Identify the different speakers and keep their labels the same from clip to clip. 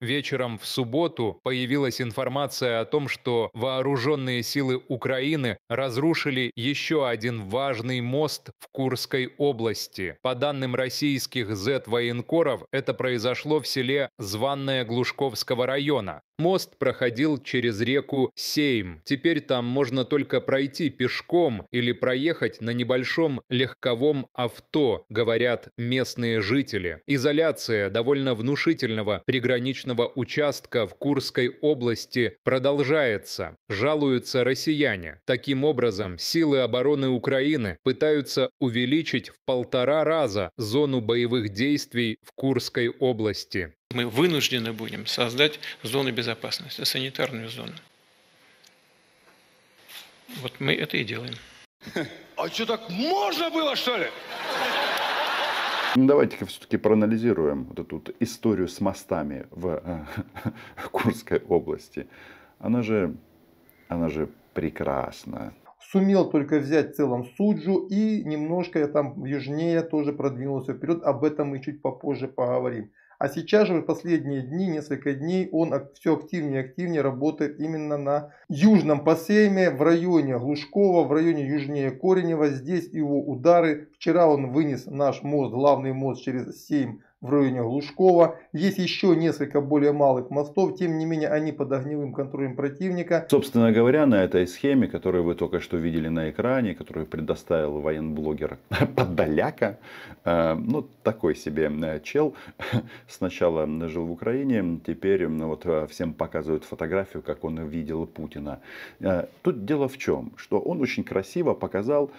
Speaker 1: Вечером в субботу появилась информация о том, что вооруженные силы Украины разрушили еще один важный мост в Курской области. По данным российских Z-военкоров, это произошло в селе Званное Глушковского района. Мост проходил через реку Сейм. Теперь там можно только пройти пешком или проехать на небольшом легковом авто, говорят местные жители. Изоляция довольно внушительного приграничного участка в Курской области продолжается, жалуются россияне. Таким образом, силы обороны Украины пытаются увеличить в полтора раза зону боевых действий в Курской области
Speaker 2: мы вынуждены будем создать зоны безопасности, санитарную зону. Вот мы это и делаем. А что так можно было, что ли?
Speaker 1: Ну, давайте-ка все-таки проанализируем вот эту вот историю с мостами в э, Курской области. Она же, она же
Speaker 2: прекрасна. Сумел только взять в целом Суджу и немножко я там южнее тоже продвинулся вперед. Об этом мы чуть попозже поговорим. А сейчас же в последние дни, несколько дней, он все активнее и активнее работает именно на южном посейме, в районе Глушкова, в районе южнее Коренева. Здесь его удары. Вчера он вынес наш мост, главный мост через 7 в районе Глушкова. Есть еще несколько более малых мостов, тем не менее они под огневым контролем противника.
Speaker 1: Собственно говоря, на этой схеме, которую вы только что видели на экране, которую предоставил военблогер Подоляка, э, ну такой себе э, чел, сначала жил в Украине, теперь ну, вот э, всем показывают фотографию, как он видел Путина. Тут дело в чем, что он очень красиво показал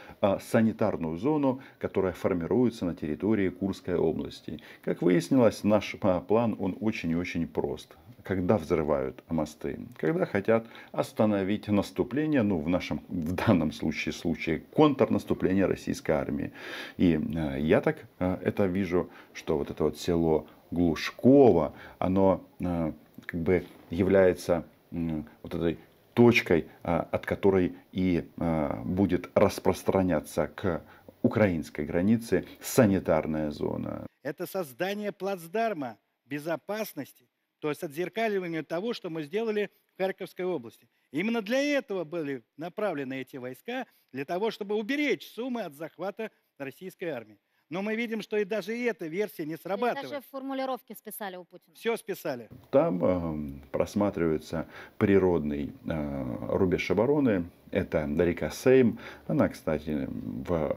Speaker 1: санитарную зону, которая формируется на территории Курской области. Как выяснилось, наш а, план, он очень и очень прост. Когда взрывают мосты, когда хотят остановить наступление, ну в нашем, в данном случае, случае контрнаступление российской армии. И а, я так а, это вижу, что вот это вот село Глушково, оно как бы является вот этой точкой, от которой и будет распространяться к украинской границе санитарная зона это создание плацдарма безопасности, то есть отзеркаливание того, что мы сделали в Харьковской области. Именно для этого были направлены эти войска, для того, чтобы уберечь Сумы от захвата российской армии. Но мы видим, что и даже эта версия не срабатывает. Даже
Speaker 2: формулировки списали у Путина.
Speaker 1: Все списали. Там э, просматривается природный э, рубеж обороны. Это река Сейм. Она, кстати, в,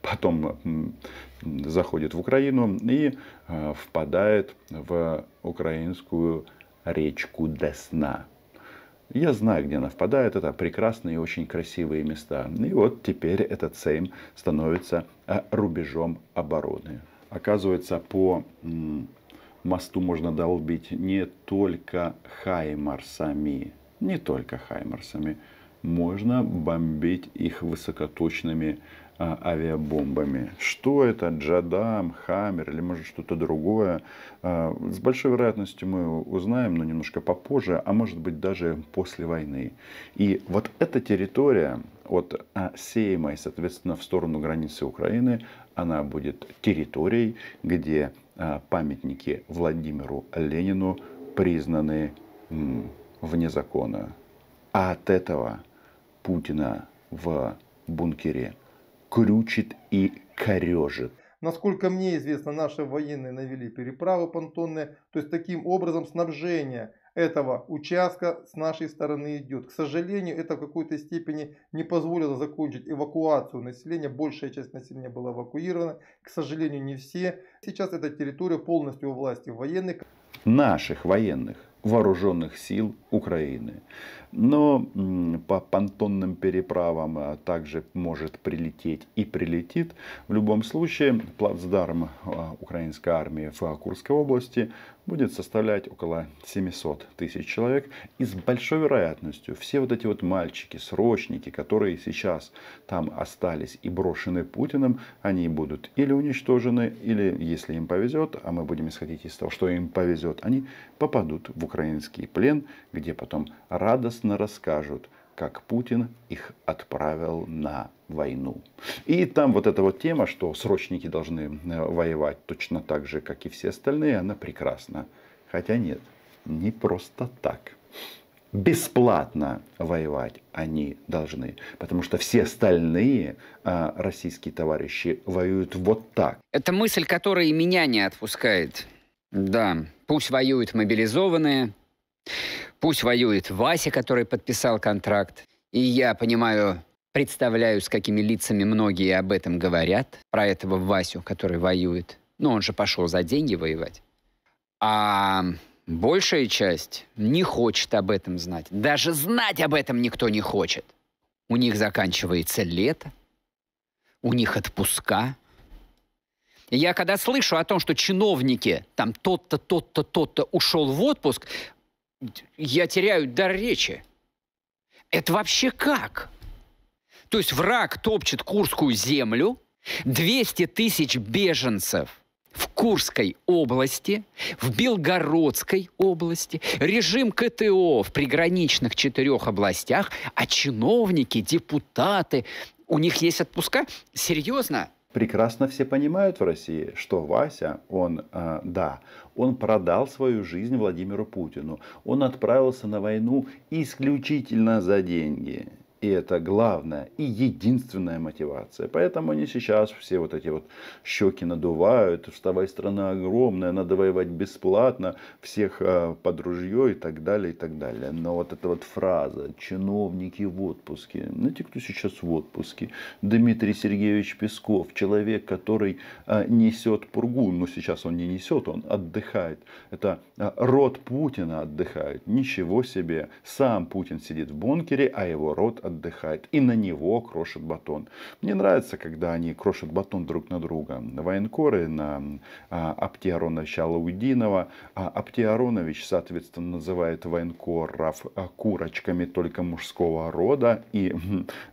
Speaker 1: потом заходит в Украину и э, впадает в украинскую речку Десна. Я знаю, где она впадает, это прекрасные и очень красивые места. И вот теперь этот Сейм становится а, рубежом обороны. Оказывается, по мосту можно долбить не только хаймарсами, не только хаймарсами, можно бомбить их высокоточными а, авиабомбами. Что это, Джадам, Хаммер или может что-то другое? А, с большой вероятностью мы узнаем, но немножко попозже, а может быть даже после войны. И вот эта территория от а, Сейма и, соответственно, в сторону границы Украины, она будет территорией, где памятники Владимиру Ленину признаны вне закона. А от этого Путина в бункере крючит и корежит.
Speaker 2: Насколько мне известно, наши военные навели переправы понтонные, то есть таким образом снабжение этого участка с нашей стороны идет. К сожалению, это в какой-то степени не позволило закончить эвакуацию населения. Большая часть населения была эвакуирована. К сожалению, не все. Сейчас эта территория полностью у власти военных.
Speaker 1: Наших военных вооруженных сил Украины. Но по понтонным переправам а также может прилететь и прилетит. В любом случае, плацдарм а, украинской армии в Курской области будет составлять около 700 тысяч человек. И с большой вероятностью все вот эти вот мальчики, срочники, которые сейчас там остались и брошены Путиным, они будут или уничтожены, или, если им повезет, а мы будем исходить из того, что им повезет, они попадут в украинский плен, где потом радостно расскажут, как Путин их отправил на войну. И там вот эта вот тема, что срочники должны э, воевать точно так же, как и все остальные, она прекрасна. Хотя нет, не просто так. Бесплатно воевать они должны, потому что все остальные э, российские товарищи воюют вот так.
Speaker 3: Это мысль, которая и меня не отпускает. Да, пусть воюют мобилизованные, пусть воюет Вася, который подписал контракт. И я понимаю, представляю, с какими лицами многие об этом говорят, про этого Васю, который воюет. Но ну, он же пошел за деньги воевать. А большая часть не хочет об этом знать. Даже знать об этом никто не хочет. У них заканчивается лето, у них отпуска, я когда слышу о том, что чиновники, там тот-то, тот-то, тот-то ушел в отпуск, я теряю дар речи. Это вообще как? То есть враг топчет Курскую землю, 200 тысяч беженцев в Курской области, в Белгородской области, режим КТО в приграничных четырех областях, а чиновники, депутаты, у них есть отпуска? Серьезно? прекрасно все понимают
Speaker 1: в России, что Вася, он, э, да, он продал свою жизнь Владимиру Путину. Он отправился на войну исключительно за деньги. И это главная и единственная мотивация. Поэтому они сейчас все вот эти вот щеки надувают, вставай, страна огромная, надо воевать бесплатно, всех а, под ружье и так далее, и так далее. Но вот эта вот фраза «чиновники в отпуске», знаете, кто сейчас в отпуске? Дмитрий Сергеевич Песков, человек, который а, несет пургу, но ну, сейчас он не несет, он отдыхает. Это а, род Путина отдыхает, ничего себе. Сам Путин сидит в бункере, а его род отдыхает отдыхает, и на него крошит батон. Мне нравится, когда они крошат батон друг на друга. Военкоры на а, Аптиароновича Алаудинова. А Аптиаронович, соответственно, называет военкоров а, курочками только мужского рода. И,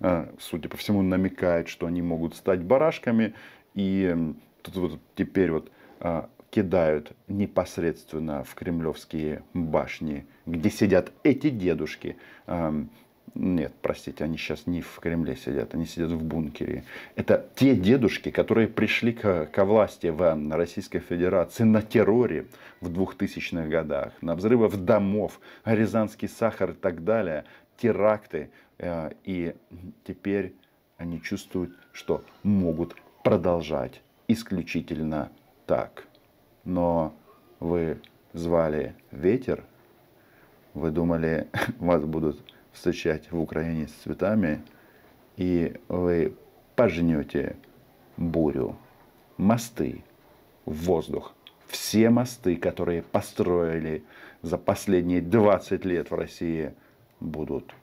Speaker 1: а, судя по всему, намекает, что они могут стать барашками. И тут вот теперь вот а, кидают непосредственно в кремлевские башни, где сидят эти дедушки, нет, простите, они сейчас не в Кремле сидят, они сидят в бункере. Это те дедушки, которые пришли к, ко власти в Российской Федерации на терроре в 2000-х годах, на взрывах домов, рязанский сахар и так далее, теракты. Э, и теперь они чувствуют, что могут продолжать исключительно так. Но вы звали ветер, вы думали, вас будут встречать в Украине с цветами, и вы пожнете бурю, мосты, воздух. Все мосты, которые построили за последние 20 лет в России, будут